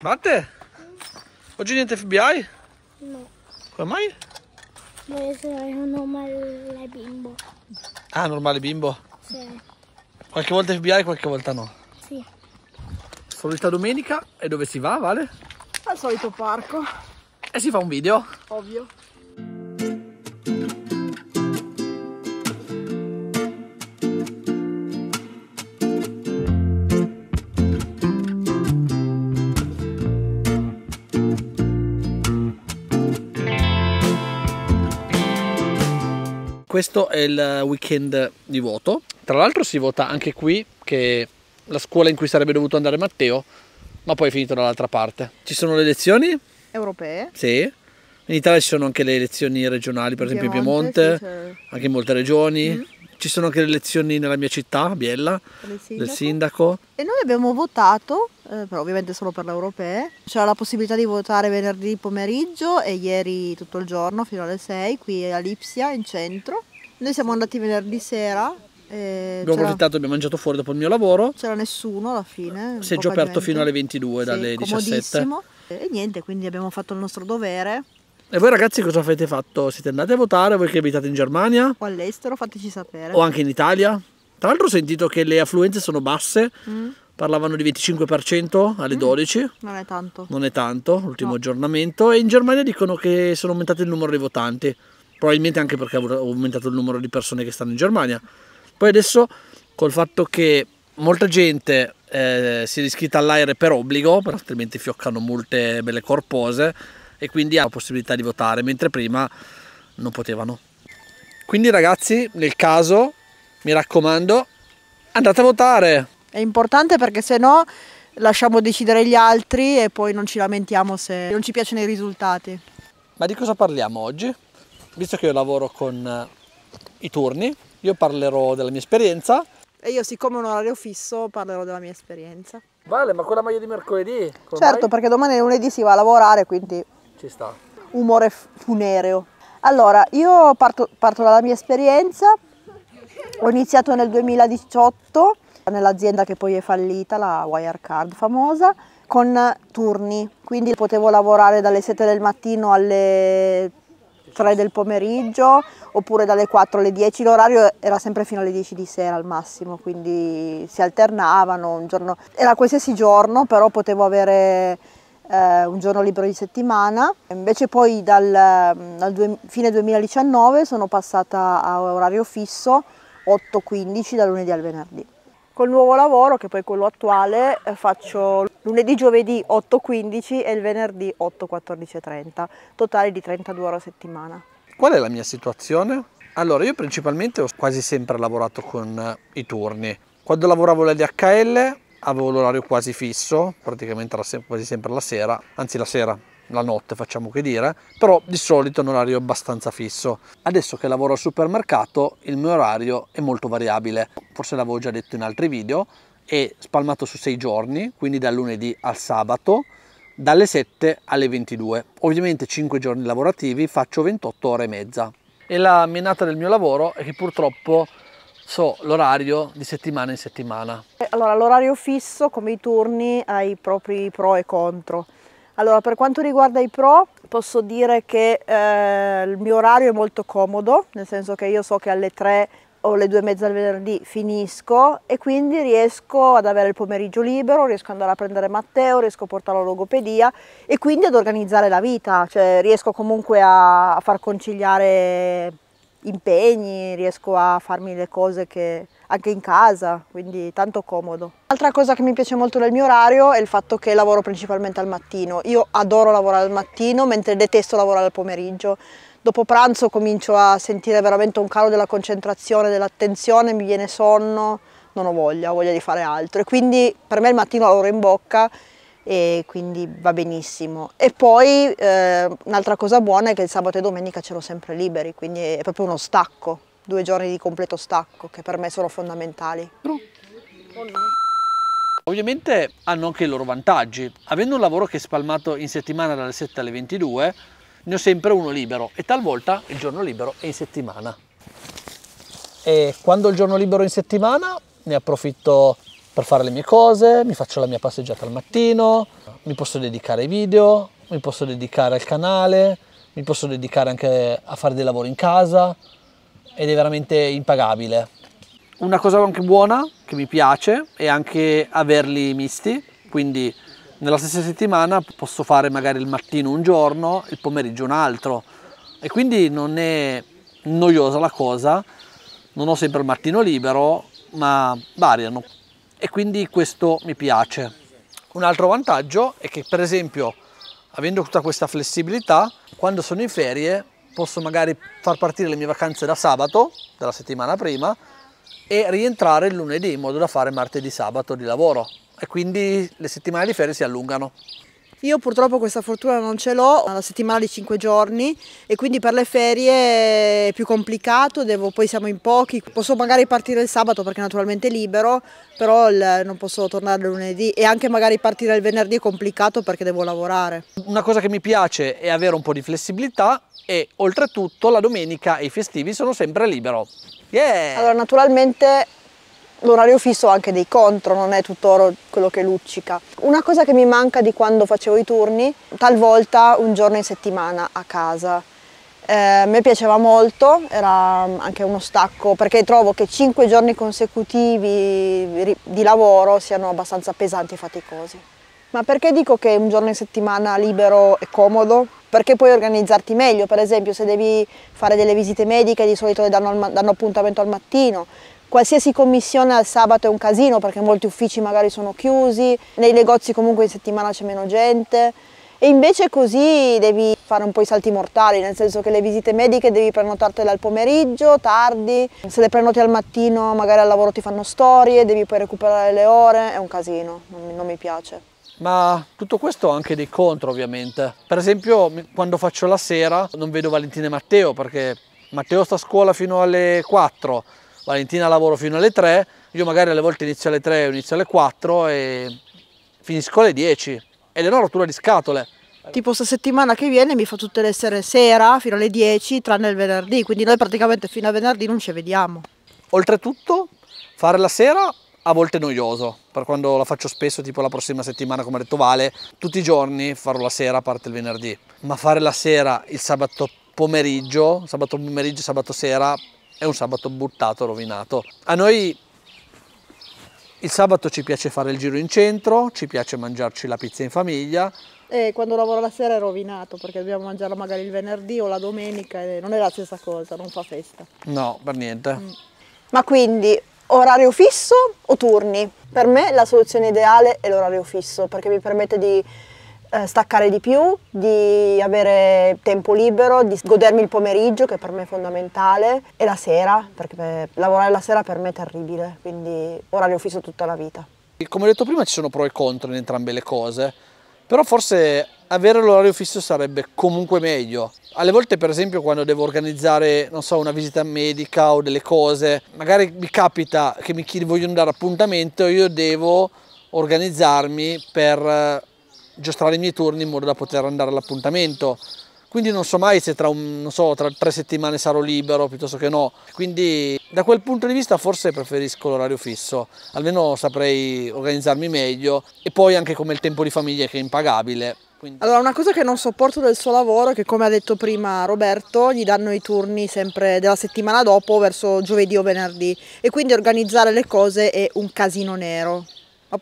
Matte? Oggi niente FBI? No. Come mai? Voglio essere un normale bimbo. Ah, normale bimbo? Sì. Qualche volta FBI, qualche volta no? Sì. Solita domenica e dove si va, Vale? Al solito parco. E si fa un video? Ovvio. questo è il weekend di voto. Tra l'altro si vota anche qui, che la scuola in cui sarebbe dovuto andare Matteo, ma poi è finito dall'altra parte. Ci sono le elezioni? Europee? Sì. In Italia ci sono anche le elezioni regionali, per esempio in Piemonte, sì, anche in molte regioni. Mm ci sono anche le elezioni nella mia città, Biella, sindaco. del sindaco. E noi abbiamo votato, eh, però ovviamente solo per le europee, c'era la possibilità di votare venerdì pomeriggio e ieri tutto il giorno fino alle 6 qui a Lipsia in centro. Noi siamo andati venerdì sera. abbiamo approfittato, abbiamo mangiato fuori dopo il mio lavoro. C'era nessuno alla fine. Seggio aperto fino alle 22 sì, dalle 17. E niente, quindi abbiamo fatto il nostro dovere. E voi ragazzi cosa avete fatto? Siete andati a votare? Voi che abitate in Germania? O all'estero, fateci sapere. O anche in Italia? Tra l'altro ho sentito che le affluenze sono basse. Mm. Parlavano di 25% alle mm. 12. Non è tanto. Non è tanto, l'ultimo no. aggiornamento. E in Germania dicono che sono aumentati il numero dei votanti. Probabilmente anche perché ha aumentato il numero di persone che stanno in Germania. Poi adesso, col fatto che molta gente eh, si è iscritta all'aere per obbligo, altrimenti fioccano multe belle corpose, e quindi hanno la possibilità di votare, mentre prima non potevano. Quindi ragazzi, nel caso, mi raccomando, andate a votare. È importante perché se no lasciamo decidere gli altri e poi non ci lamentiamo se non ci piacciono i risultati. Ma di cosa parliamo oggi? Visto che io lavoro con eh, i turni, io parlerò della mia esperienza. E io siccome ho un orario fisso parlerò della mia esperienza. Vale, ma quella la maglia di mercoledì? Certo, mai? perché domani è lunedì si va a lavorare, quindi ci sta. Umore funereo. Allora, io parto, parto dalla mia esperienza. Ho iniziato nel 2018 nell'azienda che poi è fallita, la Wirecard famosa, con turni, quindi potevo lavorare dalle 7 del mattino alle 3 del pomeriggio oppure dalle 4 alle 10, l'orario era sempre fino alle 10 di sera al massimo, quindi si alternavano, un giorno, era qualsiasi giorno, però potevo avere eh, un giorno libero di settimana. Invece poi dal, mm, dal due, fine 2019 sono passata a orario fisso 8-15 da lunedì al venerdì. Col nuovo lavoro, che poi è quello attuale, eh, faccio lunedì, giovedì 8-15 e il venerdì 8-14-30, totale di 32 ore a settimana. Qual è la mia situazione? Allora, io principalmente ho quasi sempre lavorato con eh, i turni. Quando lavoravo la DHL avevo l'orario quasi fisso, praticamente quasi sempre la sera, anzi la sera, la notte facciamo che dire, però di solito un orario abbastanza fisso. Adesso che lavoro al supermercato il mio orario è molto variabile, forse l'avevo già detto in altri video, è spalmato su sei giorni, quindi dal lunedì al sabato, dalle 7 alle 22. Ovviamente 5 giorni lavorativi faccio 28 ore e mezza. E la menata del mio lavoro è che purtroppo so l'orario di settimana in settimana. Eh, allora l'orario fisso come i turni ha i propri pro e contro. Allora per quanto riguarda i pro posso dire che eh, il mio orario è molto comodo, nel senso che io so che alle 3 o le due e mezza del venerdì finisco e quindi riesco ad avere il pomeriggio libero, riesco ad andare a prendere Matteo, riesco a portarlo a logopedia e quindi ad organizzare la vita, cioè riesco comunque a far conciliare impegni, riesco a farmi le cose che, anche in casa, quindi tanto comodo. Altra cosa che mi piace molto del mio orario è il fatto che lavoro principalmente al mattino. Io adoro lavorare al mattino mentre detesto lavorare al pomeriggio. Dopo pranzo comincio a sentire veramente un calo della concentrazione, dell'attenzione, mi viene sonno, non ho voglia, ho voglia di fare altro e quindi per me il mattino lavoro in bocca e quindi va benissimo. E poi eh, un'altra cosa buona è che il sabato e domenica ce l'ho sempre liberi, quindi è proprio uno stacco, due giorni di completo stacco che per me sono fondamentali. Ovviamente hanno anche i loro vantaggi. Avendo un lavoro che è spalmato in settimana dalle 7 alle 22, ne ho sempre uno libero e talvolta il giorno libero è in settimana. E quando il giorno libero è in settimana ne approfitto per fare le mie cose, mi faccio la mia passeggiata al mattino, mi posso dedicare ai video, mi posso dedicare al canale, mi posso dedicare anche a fare dei lavori in casa ed è veramente impagabile. Una cosa anche buona che mi piace è anche averli misti, quindi nella stessa settimana posso fare magari il mattino un giorno, il pomeriggio un altro e quindi non è noiosa la cosa, non ho sempre il mattino libero, ma variano e quindi questo mi piace. Un altro vantaggio è che per esempio avendo tutta questa flessibilità quando sono in ferie posso magari far partire le mie vacanze da sabato, dalla settimana prima e rientrare il lunedì in modo da fare martedì sabato di lavoro e quindi le settimane di ferie si allungano. Io purtroppo questa fortuna non ce l'ho, ho la settimana di 5 giorni e quindi per le ferie è più complicato, devo, poi siamo in pochi, posso magari partire il sabato perché naturalmente è libero, però il, non posso tornare lunedì e anche magari partire il venerdì è complicato perché devo lavorare. Una cosa che mi piace è avere un po' di flessibilità e oltretutto la domenica e i festivi sono sempre libero. Yeah! Allora naturalmente l'orario fisso ha anche dei contro, non è tutto quello che luccica. Una cosa che mi manca di quando facevo i turni, talvolta un giorno in settimana a casa. Eh, a me piaceva molto, era mm, anche uno stacco, perché trovo che cinque giorni consecutivi di lavoro siano abbastanza pesanti e faticosi. Ma perché dico che un giorno in settimana libero è comodo? Perché puoi organizzarti meglio, per esempio se devi fare delle visite mediche di solito danno, danno appuntamento al mattino, Qualsiasi commissione al sabato è un casino perché molti uffici magari sono chiusi, nei negozi comunque in settimana c'è meno gente e invece così devi fare un po' i salti mortali, nel senso che le visite mediche devi prenotartele al pomeriggio, tardi, se le prenoti al mattino magari al lavoro ti fanno storie, devi poi recuperare le ore, è un casino, non mi, non mi piace. Ma tutto questo ha anche dei contro ovviamente. Per esempio quando faccio la sera non vedo Valentina e Matteo perché Matteo sta a scuola fino alle 4, Valentina lavoro fino alle 3, io magari alle volte inizio alle 3 o inizio alle 4 e finisco alle 10 ed è una rottura di scatole. Tipo questa settimana che viene mi fa tutte le sere sera fino alle 10 tranne il venerdì, quindi noi praticamente fino a venerdì non ci vediamo. Oltretutto fare la sera a volte è noioso, per quando la faccio spesso, tipo la prossima settimana come ha detto Vale, tutti i giorni farò la sera a parte il venerdì, ma fare la sera il sabato pomeriggio, sabato pomeriggio, sabato sera è un sabato buttato, rovinato. A noi il sabato ci piace fare il giro in centro, ci piace mangiarci la pizza in famiglia. E quando lavoro la sera è rovinato perché dobbiamo mangiarla magari il venerdì o la domenica e non è la stessa cosa, non fa festa. No, per niente. Mm. Ma quindi orario fisso o turni? Per me la soluzione ideale è l'orario fisso perché mi permette di eh, staccare di più, di avere tempo libero, di godermi il pomeriggio che per me è fondamentale e la sera, perché lavorare la sera per me è terribile, quindi orario fisso tutta la vita. Come ho detto prima ci sono pro e contro in entrambe le cose, però forse avere l'orario fisso sarebbe comunque meglio. Alle volte per esempio quando devo organizzare, non so, una visita medica o delle cose, magari mi capita che mi vogliono dare appuntamento, io devo organizzarmi per giostrare i miei turni in modo da poter andare all'appuntamento. Quindi non so mai se tra, un, so, tra tre settimane sarò libero piuttosto che no. Quindi da quel punto di vista forse preferisco l'orario fisso, almeno saprei organizzarmi meglio e poi anche come il tempo di famiglia che è impagabile. Quindi... Allora, una cosa che non sopporto del suo lavoro è che, come ha detto prima Roberto, gli danno i turni sempre della settimana dopo, verso giovedì o venerdì, e quindi organizzare le cose è un casino nero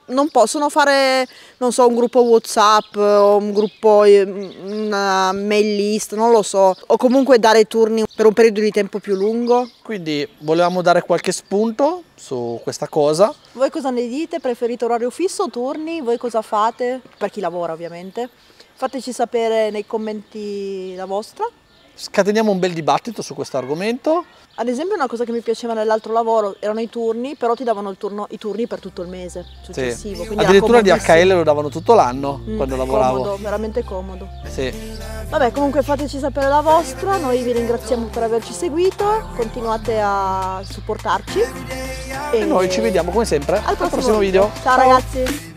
non possono fare, non so, un gruppo Whatsapp o un gruppo, eh, una mail list, non lo so, o comunque dare turni per un periodo di tempo più lungo. Quindi volevamo dare qualche spunto su questa cosa. Voi cosa ne dite? Preferite orario fisso o turni? Voi cosa fate? Per chi lavora ovviamente. Fateci sapere nei commenti la vostra. Scateniamo un bel dibattito su questo argomento. Ad esempio una cosa che mi piaceva nell'altro lavoro erano i turni, però ti davano turno, i turni per tutto il mese successivo. Sì. Addirittura di HL lo davano tutto l'anno mm, quando lavoravo. Comodo, veramente comodo. Sì. Vabbè, comunque fateci sapere la vostra, noi vi ringraziamo per averci seguito, continuate a supportarci. E, e noi ci vediamo come sempre al prossimo, prossimo video. video. Ciao, Ciao. ragazzi!